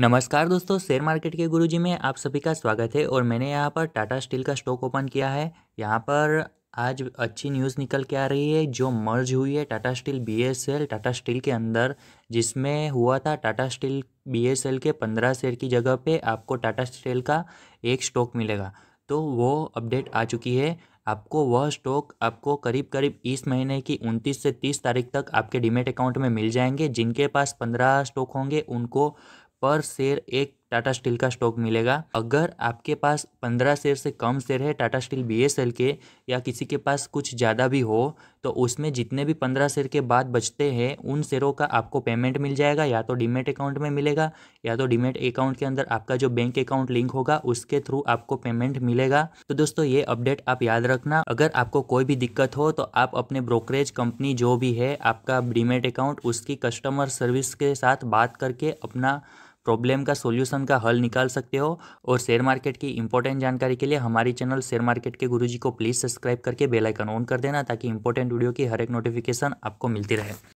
नमस्कार दोस्तों share market के गुरुजी में आप सभी का स्वागत है और मैंने यहाँ पर टाटा स्टील का स्टॉक ओपन किया है यहाँ पर आज अच्छी न्यूज़ निकल के आ रही है जो मर्ज हुई है Tata steel BSL Tata steel के अंदर जिसमें हुआ था टाटा स्टील बीएसएल के पंद्रह शेयर की जगह पे आपको टाटा स्टील का एक स्टॉक मिलेगा तो वो अपडेट आ चुकी है आपको वह स्टॉक आपको करीब करीब इस महीने की उनतीस से तीस तारीख तक आपके डिमेट अकाउंट में मिल जाएंगे जिनके पास पंद्रह स्टॉक होंगे उनको पर शेयर एक टाटा स्टील का स्टॉक मिलेगा अगर आपके पास पंद्रह शेयर से कम शेयर है टाटा स्टील बीएसएल के या किसी के पास कुछ ज़्यादा भी हो तो उसमें जितने भी पंद्रह शेयर के बाद बचते हैं उन शेयरों का आपको पेमेंट मिल जाएगा या तो डीमेट अकाउंट में मिलेगा या तो डीमेट अकाउंट के अंदर आपका जो बैंक अकाउंट लिंक होगा उसके थ्रू आपको पेमेंट मिलेगा तो दोस्तों ये अपडेट आप याद रखना अगर आपको कोई भी दिक्कत हो तो आप अपने ब्रोकरेज कंपनी जो भी है आपका डीमेट अकाउंट उसकी कस्टमर सर्विस के साथ बात करके अपना प्रॉब्लम का सॉल्यूशन का हल निकाल सकते हो और शेयर मार्केट की इंपॉर्टेंट जानकारी के लिए हमारी चैनल शेयर मार्केट के गुरुजी को प्लीज़ सब्सक्राइब करके बेलाइकन ऑन कर देना ताकि इंपॉर्टेंट वीडियो की हर एक नोटिफिकेशन आपको मिलती रहे